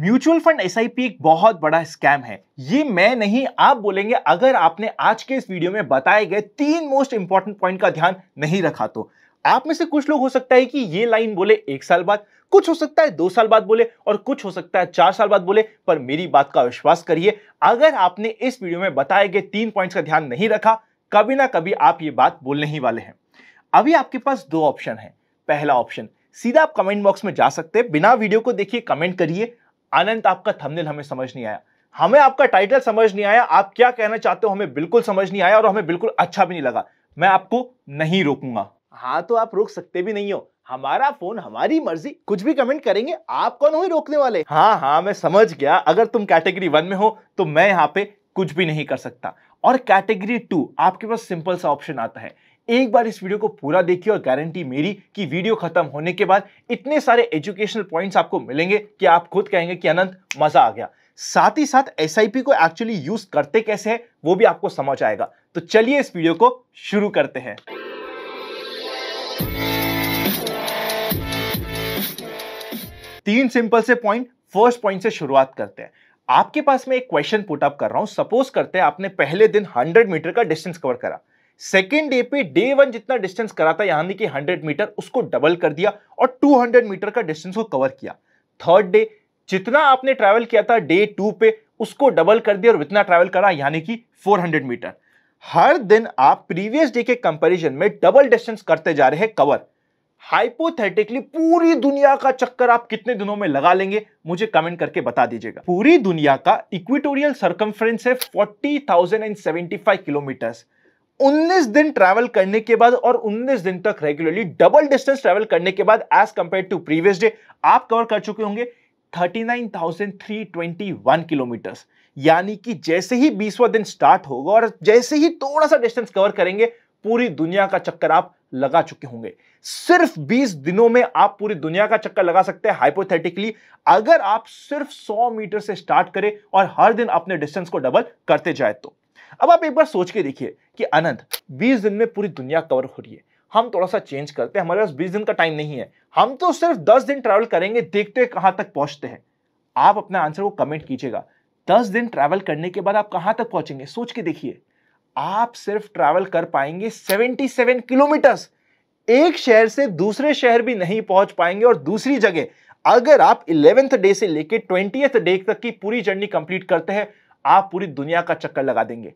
mutual fund S एक बहुत बड़ा स्कैम है ये मैं नहीं आप बोलेंगे अगर आपने आज के इस वीडियो में बताए गए तीन मोस्ट इंपॉर्टेंट पॉइंट का ध्यान नहीं रखा तो आप में से कुछ लोग हो सकता है कि ये लाइन बोले एक साल बाद कुछ हो सकता है दो साल बाद बोले और कुछ हो सकता है चार साल बाद बोले पर मेरी बात का विश्वास करिए अगर आपने इस वीडियो में बताए गए तीन पॉइंट्स का ध्यान नहीं रखा कभी ना कभी आप ये बात बोलने ही वाले हैं अभी आपके पास दो ऑप्शन है पहला ऑप्शन सीधा आप कमेंट बॉक्स में जा सकते हैं बिना वीडियो को देखिए कमेंट करिए अनंत आपका थंबनेल हमें समझ नहीं आया हमें आपका टाइटल समझ नहीं आया आप क्या कहना चाहते हो हमें बिल्कुल समझ नहीं आया और हमें बिल्कुल अच्छा भी नहीं लगा मैं आपको नहीं रोकूंगा हाँ तो आप रोक सकते भी नहीं हो हमारा फोन हमारी मर्जी कुछ भी कमेंट करेंगे आप कौन हो रोकने वाले हाँ हाँ मैं समझ गया अगर तुम कैटेगरी वन में हो तो मैं यहाँ पे कुछ भी नहीं कर सकता और कैटेगरी टू आपके पास सिंपल सा ऑप्शन आता है एक बार इस वीडियो को पूरा देखिए और गारंटी मेरी कि वीडियो खत्म होने के बाद इतने सारे एजुकेशनल पॉइंट्स आपको मिलेंगे कि आप खुद कहेंगे कि अनंत मजा आ गया साथ ही साथ एस को एक्चुअली यूज करते कैसे है वो भी आपको समझ आएगा तो चलिए इस वीडियो को शुरू करते हैं तीन सिंपल से पॉइंट फर्स्ट पॉइंट से शुरुआत करते हैं आपके पास मैं एक क्वेश्चन पुट अप कर रहा हूं सपोज करते हैं आपने पहले दिन 100 मीटर का डिस्टेंस कवर करा सेकेंड डे पे डे वन जितना डिस्टेंस करा था यानी कि 100 मीटर उसको डबल कर दिया और 200 मीटर का डिस्टेंस को कवर किया थर्ड डे जितना आपने ट्रैवल किया था डे टू पे उसको डबल कर दिया और इतना ट्रैवल करा यानी कि 400 मीटर हर दिन आप प्रीवियस डे के कंपैरिजन में डबल डिस्टेंस करते जा रहे हैं कवर हाइपोथेटिकली पूरी दुनिया का चक्कर आप कितने दिनों में लगा लेंगे मुझे कमेंट करके बता दीजिएगा पूरी दुनिया का इक्विटोरियल सर्कम्फ्रेंस है फाइव किलोमीटर्स 19 दिन ट्रैवल करने के बाद और 19 दिन तक रेगुलरली डबल डिस्टेंस ट्रैवल करने के बाद as compare to previous day आप कवर कर चुके होंगे 39,321 किलोमीटर यानी कि जैसे ही बीसवा दिन स्टार्ट होगा और जैसे ही थोड़ा सा डिस्टेंस कवर करेंगे पूरी दुनिया का चक्कर आप लगा चुके होंगे सिर्फ 20 दिनों में आप पूरी दुनिया का चक्कर लगा सकते हैं हाइपोथेटिकली अगर आप सिर्फ 100 मीटर से स्टार्ट करें और हर दिन अपने डिस्टेंस को डबल करते जाए तो अब आप एक बार सोच के देखिए कि अनंत 20 दिन में पूरी दुनिया कवर हो रही है हम थोड़ा सा चेंज करते हैं हमारे पास बीस दिन का टाइम नहीं है हम तो सिर्फ दस दिन ट्रेवल करेंगे देखते हैं कहां तक पहुंचते हैं आप अपने आंसर को कमेंट कीजिएगा दस दिन ट्रैवल करने के बाद आप कहां तक पहुंचेंगे सोच के देखिए आप सिर्फ ट्रैवल कर पाएंगे 77 किलोमीटर एक शहर से दूसरे शहर भी नहीं पहुंच पाएंगे और दूसरी जगह अगर आप इलेवेंथ डे से लेकर ट्वेंटी डे तक की पूरी जर्नी कंप्लीट करते हैं आप पूरी दुनिया का चक्कर लगा देंगे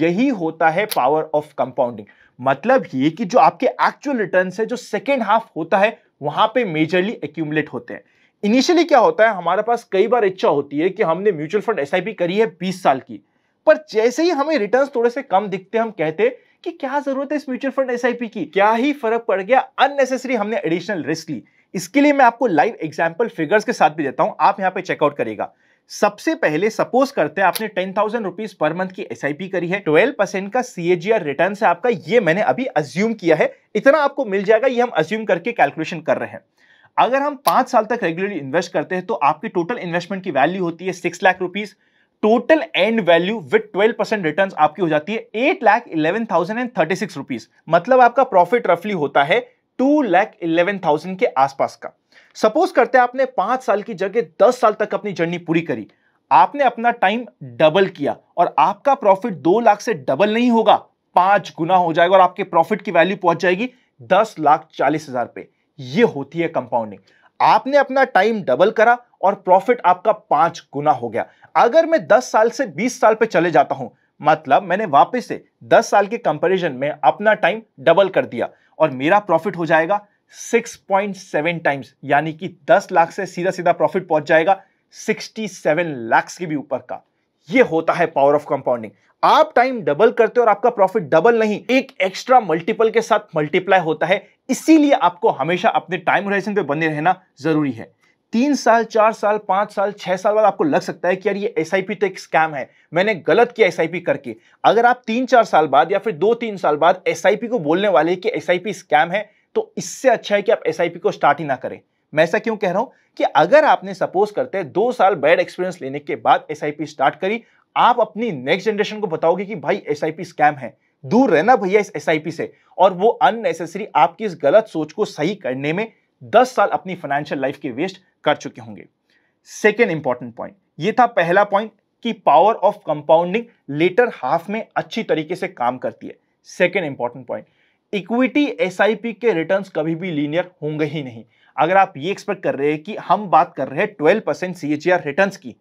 यही होता है पावर ऑफ कंपाउंडिंग मतलब ये कि जो आपके एक्चुअल रिटर्न है जो सेकेंड हाफ होता है वहां पे मेजरली एक्यूमुलेट होते हैं इनिशियली क्या होता है हमारे पास कई बार इच्छा होती है कि हमने म्यूचुअल फंड एस करी है बीस साल की पर जैसे ही हमें रिटर्न थोड़े से कम दिखते हम कहते कि क्या जरूरत है इस म्यूचुअल फंड एस की क्या ही फर्क पड़ गया अननेसेसरी हमने एडिशनल रिस्क ली इसके लिए मैं आपको लाइव एग्जाम्पल फिगर्स के साथ भी देता हूं आप यहां पे चेकआउट करेगा सबसे पहले सपोज करते हैं आपने टेन थाउजेंड रुपीज पर मंथ की एस करी है ट्वेल्व परसेंट का सी रिटर्न है आपका ये मैंने अभी अज्यूम किया है इतना आपको मिल जाएगा ये हम अज्यूम करके कैलकुलेशन कर रहे हैं अगर हम पांच साल तक रेगुलरली इन्वेस्ट करते हैं तो आपकी टोटल इन्वेस्टमेंट की वैल्यू होती है six lakh rupees total and value with twelve percent return आपकी हो जाती है eight lakh eleven thousand and thirty six rupees मतलब आपका प्रॉफिट रफली होता है टू लाख इलेवन थाउजेंड के आसपास का सपोज करते हैं आपने पांच साल की जगह दस साल तक अपनी जर्नी पूरी करी आपने अपना टाइम डबल किया और आपका प्रॉफिट दो लाख से डबल नहीं होगा पांच गुना हो जाएगा और आपके प्रॉफिट की वैल्यू पहुंच जाएगी दस लाख चालीस हजार पे ये होती है कंपाउंडिंग आपने अपना टाइम डबल करा और प्रॉफिट आपका पांच गुना हो गया अगर मैं दस साल से बीस साल पे चले जाता हूं मतलब मैंने वापस से दस साल के कंपेरिजन में अपना टाइम डबल कर दिया और मेरा प्रॉफिट हो जाएगा 6.7 टाइम्स यानी कि 10 लाख से सीधा सीधा प्रॉफिट पहुंच जाएगा 67 लाख के भी ऊपर का ये होता है पावर ऑफ कंपाउंडिंग आप टाइम डबल करते हो और आपका प्रॉफिट डबल नहीं एक एक्स्ट्रा मल्टीपल के साथ मल्टीप्लाई होता है इसीलिए आपको हमेशा अपने टाइम होराइजन पे बने रहना जरूरी है तीन साल चार साल पांच साल छह साल बाद आपको लग सकता है कि यार ये एस तो एक स्कैम है मैंने गलत किया एस करके अगर आप तीन चार साल बाद या फिर दो तीन साल बाद एस को बोलने वाले कि एस स्कैम है तो इससे अच्छा है कि आप एस को स्टार्ट ही ना करें मैं ऐसा क्यों कह रहा हूं कि अगर आपने सपोज करते हैं दो साल बैड एक्सपीरियंस लेने के बाद एस स्टार्ट करी आप अपनी नेक्स्ट जनरेशन को बताओगे कि भाई एस स्कैम है दूर रहना भैया इस एस से और वो अननेसेसरी आपकी इस गलत सोच को सही करने में दस साल अपनी फाइनेंशियल लाइफ के वेस्ट कर चुके होंगे सेकेंड इंपॉर्टेंट पॉइंट ये था पहला पॉइंट कि power of compounding latter half में अच्छी तरीके से काम करती है second important point equities के रिटर्न कभी भी लीनियर होंगे ही नहीं अगर आप ये एक्सपेक्ट कर रहे हैं कि हम बात कर रहे हैं twelve percent C H return की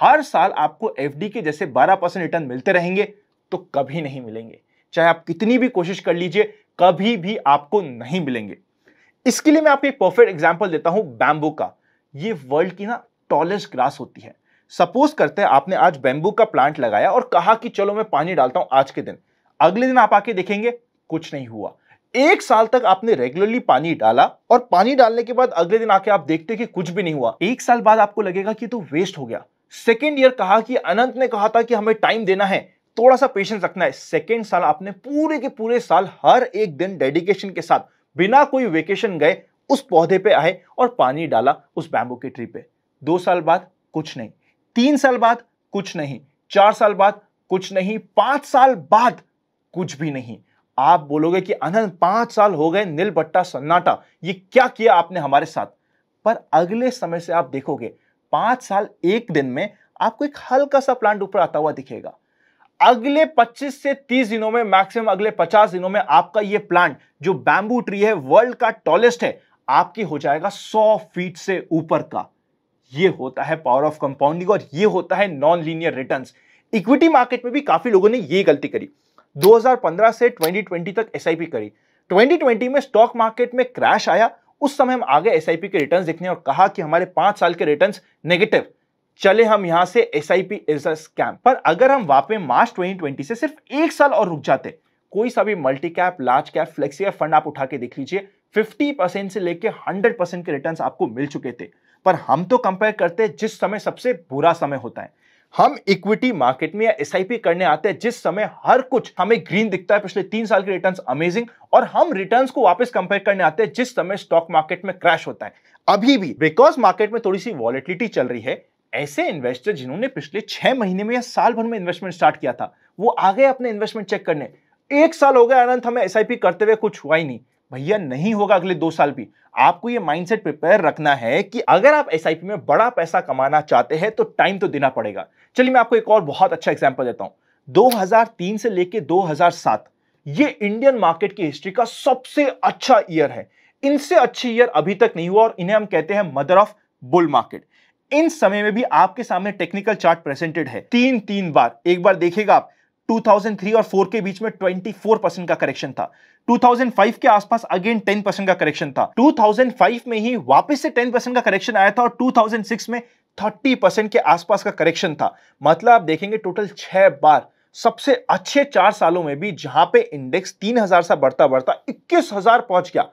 हर साल आपको एफ के जैसे बारह परसेंट रिटर्न मिलते रहेंगे तो कभी नहीं मिलेंगे चाहे आप कितनी भी कोशिश कर लीजिए कभी भी आपको नहीं मिलेंगे इसके लिए मैं आपको एक परफेक्ट एग्जाम्पल देता हूं बैम्बू का ये वर्ल्ड की ना टॉलेस्ट ग्रास होती है सपोज करते हैं आपने आज बैम्बू का प्लांट लगाया और कहा कि चलो मैं पानी डालता हूं आज के दिन अगले दिन आप आके देखेंगे कुछ नहीं हुआ एक साल तक आपने रेगुलरली पानी डाला और पानी डालने के बाद अगले दिन आके आप देखते कि कुछ भी नहीं हुआ एक साल बाद आपको लगेगा कि तो वेस्ट हो गया सेकेंड ईयर कहा कि अनंत ने कहा था कि हमें टाइम देना है थोड़ा सा पेशेंस रखना है सेकेंड साल आपने पूरे के पूरे साल हर एक दिन डेडिकेशन के साथ बिना कोई वेकेशन गए उस पौधे पे आए और पानी डाला उस बैंबू के ट्री पे दो साल बाद कुछ नहीं तीन साल बाद कुछ नहीं चार साल बाद कुछ नहीं पांच साल बाद कुछ भी नहीं आप बोलोगे कि अनंत पांच साल हो गए नील बट्टा सन्नाटा ये क्या किया आपने हमारे साथ पर अगले समय से आप देखोगे पांच साल एक दिन में आपको एक हल्का सा प्लांट ऊपर आता हुआ दिखेगा अगले 25 से 30 दिनों में मैक्सिमम अगले 50 दिनों में आपका ये प्लांट जो बैंबू ट्री है वर्ल्ड का टॉलेस्ट है आपकी हो जाएगा 100 फीट से ऊपर का ये होता है पावर ऑफ कंपाउंडिंग और ये होता है non linear returns equity market में भी काफी लोगों ने ये गलती करी 2015 से 2020 तक एस करी 2020 में स्टॉक मार्केट में क्रैश आया उस समय हम आगे एस के रिटर्न देखने और कहा कि हमारे पांच साल के रिटर्न नेगेटिव चले हम यहां से S I P is scam पर अगर हम वापस मार्च 2020 से सिर्फ एक साल और रुक जाते कोई सा भी multi cap large cap flexi cap fund आप उठा के देख लीजिए 50 परसेंट से लेके 100 परसेंट के रिटर्न्स आपको मिल चुके थे पर हम तो कंपेयर करते हैं जिस समय सबसे बुरा समय होता है हम इक्विटी मार्केट में या एस करने आते हैं जिस समय हर कुछ हमें ग्रीन दिखता है पिछले तीन साल के रिटर्न्स अमेजिंग और हम रिटर्न्स को वापस कंपेयर करने आते हैं जिस समय स्टॉक मार्केट में क्रैश होता है अभी भी बिकॉज मार्केट में थोड़ी सी वॉलिटिलिटी चल रही है ऐसे इन्वेस्टर जिन्होंने पिछले छह महीने में या साल भर में इन्वेस्टमेंट स्टार्ट किया था वो आ गए अपने इन्वेस्टमेंट चेक करने एक साल हो गया अनंत हमें एस करते हुए कुछ हुआ ही नहीं भैया नहीं होगा अगले दो साल भी आपको ये माइंडसेट प्रिपेयर रखना है कि अगर आप एस में बड़ा पैसा कमाना चाहते हैं तो टाइम तो देना पड़ेगा चलिए मैं आपको एक और बहुत अच्छा एग्जाम्पल देता हूं 2003 से लेकर 2007 ये इंडियन मार्केट की हिस्ट्री का सबसे अच्छा ईयर है इनसे अच्छी ईयर अभी तक नहीं हुआ और इन्हें हम कहते हैं मदर ऑफ बुल मार्केट इन समय में भी आपके सामने टेक्निकल चार्ट प्रेजेंटेड है तीन तीन बार एक बार देखिएगा आप 2003 और 4 के बीच में 24 परसेंट का करेक्शन था 2005 के आसपास अगेन 10 परसेंट का करेक्शन था 2005 में ही वापस से 10 परसेंट का करेक्शन आया था और 2006 में 30 परसेंट के आसपास का करेक्शन था मतलब आप देखेंगे टोटल छह बार सबसे अच्छे चार सालों में भी जहां पे इंडेक्स 3000 सा बढ़ता बढ़ता 21000 पहुंच गया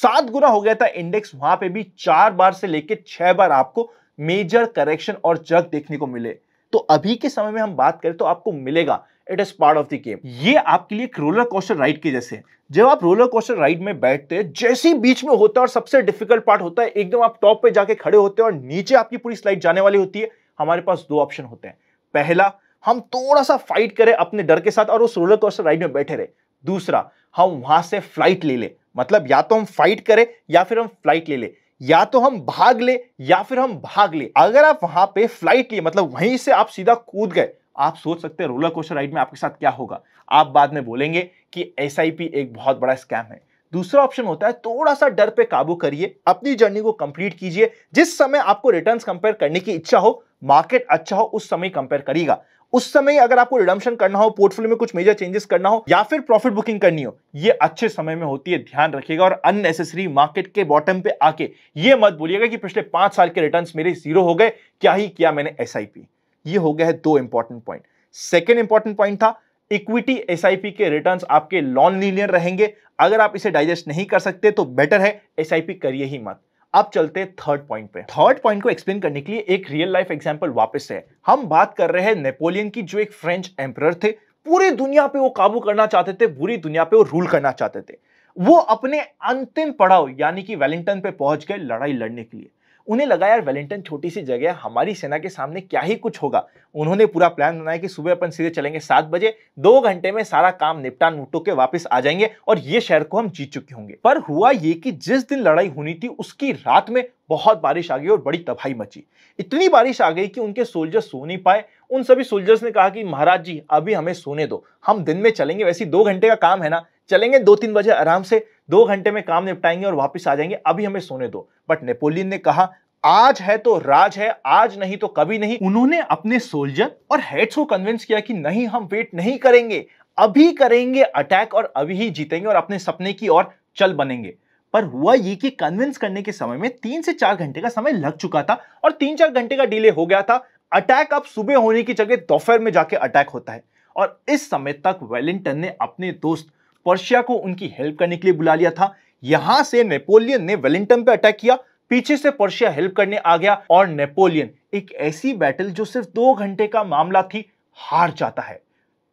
सात गुना हो गया था इंडेक्स वहां पे भी चार बार से लेकर छह बार आपको मेजर करेक्शन और जग देखने को मिले तो अभी के समय में हम बात करें तो आपको मिलेगा it is part of the game ये आपके लिए एक रोलर कोस्टर राइड के जैसे है जब आप रोलर कोस्टर राइड में बैठते हैं जैसे ही बीच में होता है और सबसे डिफिकल्ट पार्ट होता है एकदम आप टॉप पे जाके खड़े होते हैं और नीचे आपकी पूरी स्लाइड जाने वाली होती है हमारे पास दो ऑप्शन होते हैं पहला हम थोड़ा सा फाइट करें अपने डर के साथ और उस रोलर कोस्टर राइड में बैठे रहे दूसरा हम वहां से फ्लाइट ले ले मतलब या तो हम फाइट करें या फिर हम फ्लाइट ले ले या तो हम भाग ले या फिर हम भाग ले अगर आप वहां पे फ्लाइट लिए मतलब वहीं से आप सीधा कूद गए आप सोच सकते हैं रोलर कोस्टर राइड में आपके साथ क्या होगा आप बाद में बोलेंगे कि एस एक बहुत बड़ा स्कैम है दूसरा ऑप्शन होता है थोड़ा सा डर पे काबू करिए अपनी जर्नी को कंप्लीट कीजिए जिस समय आपको रिटर्न कंपेयर करने की इच्छा हो मार्केट अच्छा हो उस समय कंपेयर करिएगा उस समय अगर आपको रिडम्शन करना हो पोर्टफोलियो में कुछ मेजर चेंजेस करना हो या फिर प्रॉफिट बुकिंग करनी हो ये अच्छे समय में होती है ध्यान रखिएगा और अननेसेसरी मार्केट के बॉटम पे आके ये मत बोलिएगा कि पिछले पांच साल के रिटर्न्स मेरे जीरो हो गए क्या ही किया मैंने एसआईपी ये हो गया है दो important point second important point था इक्विटी एस के रिटर्न आपके लॉन लीनियर रहेंगे अगर आप इसे डाइजेस्ट नहीं कर सकते तो बेटर है एस करिए ही मत अब चलते हैं थर्ड पॉइंट पे थर्ड पॉइंट को एक्सप्लेन करने के लिए एक रियल लाइफ एग्जांपल वापस है हम बात कर रहे हैं नेपोलियन की जो एक फ्रेंच एम्पर थे पूरी दुनिया पे वो काबू करना चाहते थे पूरी दुनिया पे वो रूल करना चाहते थे वो अपने अंतिम पड़ाव यानी कि वेलिंगटन पे पहुंच गए लड़ाई लड़ने के लिए उन्हें लगा यार वेलिंगटन छोटी सी जगह हमारी सेना के सामने क्या ही कुछ होगा उन्होंने पूरा प्लान बनाया कि सुबह अपन सीधे चलेंगे सात बजे दो घंटे में सारा काम निपटा निपटो के वापस आ जाएंगे और ये शहर को हम जीत चुके होंगे पर हुआ ये कि जिस दिन लड़ाई होनी थी उसकी रात में बहुत बारिश आ गई और बड़ी तबाही मची इतनी बारिश आ गई कि उनके सोल्जर्स सो नहीं पाए उन सभी सोल्जर्स ने कहा कि महाराज जी अभी हमें सोने दो हम दिन में चलेंगे वैसे दो घंटे का काम है ना चलेंगे दो तीन बजे आराम से दो घंटे में काम निपटाएंगे और वापस आ जाएंगे अभी हमें सोने दो बट नेपोलियन ने कहा आज है तो राज है आज नहीं तो कभी नहीं उन्होंने अपने सोल्जर और हेड्स को कन्विंस किया कि नहीं हम वेट नहीं करेंगे अभी करेंगे अटैक और अभी ही जीतेंगे और अपने सपने की ओर चल बनेंगे पर हुआ ये कि कन्विंस करने के समय में तीन से चार घंटे का समय लग चुका था और तीन चार घंटे का डिले हो गया था अटैक अब सुबह होने की जगह दोपहर में जाके अटैक होता है और इस समय तक वेलिंगटन ने अपने दोस्त पर्शिया को उनकी हेल्प करने के लिए बुला लिया था यहां से नेपोलियन ने वेलिंगटन पे अटैक किया पीछे से पर्शिया हेल्प करने आ गया और नेपोलियन एक ऐसी बैटल जो सिर्फ दो घंटे का मामला थी हार जाता है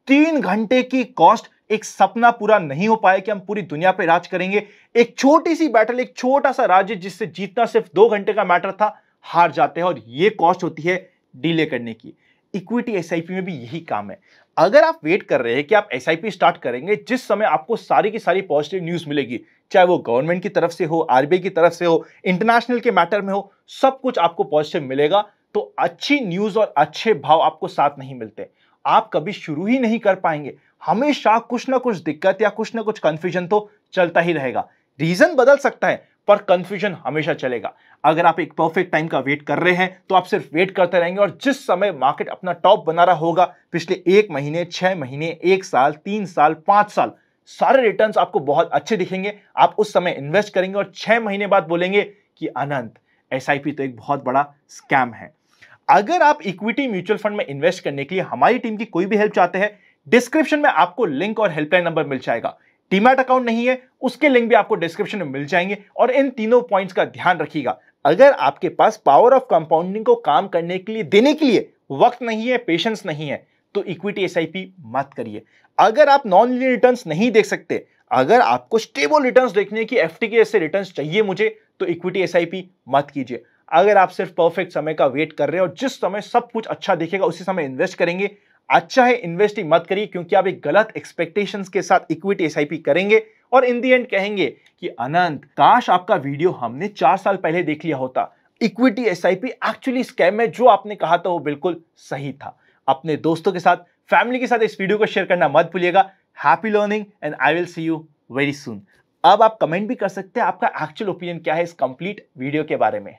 तीन घंटे की कॉस्ट एक सपना पूरा नहीं हो पाया कि हम पूरी दुनिया पे राज करेंगे एक छोटी सी बैटल एक छोटा सा राज्य जिससे जीतना सिर्फ दो घंटे का मैटर था हार जाते हैं और ये कॉस्ट होती है डीले करने की इक्विटी एसआईपी में भी यही काम है अगर आप वेट कर रहे हैं कि आप एस स्टार्ट करेंगे जिस समय आपको सारी की सारी पॉजिटिव न्यूज़ मिलेगी चाहे वो गवर्नमेंट की तरफ से हो आरबीआई की तरफ से हो इंटरनेशनल के मैटर में हो सब कुछ आपको पॉजिटिव मिलेगा तो अच्छी न्यूज़ और अच्छे भाव आपको साथ नहीं मिलते आप कभी शुरू ही नहीं कर पाएंगे हमेशा कुछ ना कुछ दिक्कत या कुछ ना कुछ कंफ्यूजन तो चलता ही रहेगा रीज़न बदल सकता है पर कंफ्यूजन हमेशा चलेगा अगर आप एक परफेक्ट टाइम का वेट कर रहे हैं तो आप सिर्फ वेट करते रहेंगे और जिस समय मार्केट अपना टॉप बना रहा होगा पिछले एक महीने छह महीने एक साल तीन साल पांच साल सारे रिटर्न्स आपको बहुत अच्छे दिखेंगे आप उस समय इन्वेस्ट करेंगे और छह महीने बाद बोलेंगे कि अनंत एस तो एक बहुत बड़ा स्कैम है अगर आप इक्विटी म्यूचुअल फंड में इन्वेस्ट करने के लिए हमारी टीम की कोई भी हेल्प चाहते हैं डिस्क्रिप्शन में आपको लिंक और हेल्पलाइन नंबर मिल जाएगा डीमैट अकाउंट नहीं है उसके लिंक भी आपको डिस्क्रिप्शन में मिल जाएंगे और इन तीनों पॉइंट्स का ध्यान रखिएगा अगर आपके पास पावर ऑफ कंपाउंडिंग को काम करने के लिए देने के लिए वक्त नहीं है पेशेंस नहीं है तो इक्विटी एस मत करिए अगर आप नॉन लिनियर रिटर्न नहीं देख सकते अगर आपको स्टेबल रिटर्न देखने की एफ के ऐसे रिटर्न चाहिए मुझे तो इक्विटी एस मत कीजिए अगर आप सिर्फ परफेक्ट समय का वेट कर रहे हैं और जिस समय सब कुछ अच्छा देखेगा उसी समय इन्वेस्ट करेंगे अच्छा है इन्वेस्टिंग मत करिए क्योंकि आप एक गलत एक्सपेक्टेशंस के साथ इक्विटी एस करेंगे और इन दी एंड कहेंगे कि अनंत काश आपका वीडियो हमने चार साल पहले देख लिया होता इक्विटी एस एक्चुअली स्कैम है जो आपने कहा था वो बिल्कुल सही था अपने दोस्तों के साथ फैमिली के साथ इस वीडियो को शेयर करना मत भूलिएगा happy learning and I will see you very soon अब आप कमेंट भी कर सकते हैं आपका एक्चुअल ओपिनियन क्या है इस कंप्लीट वीडियो के बारे में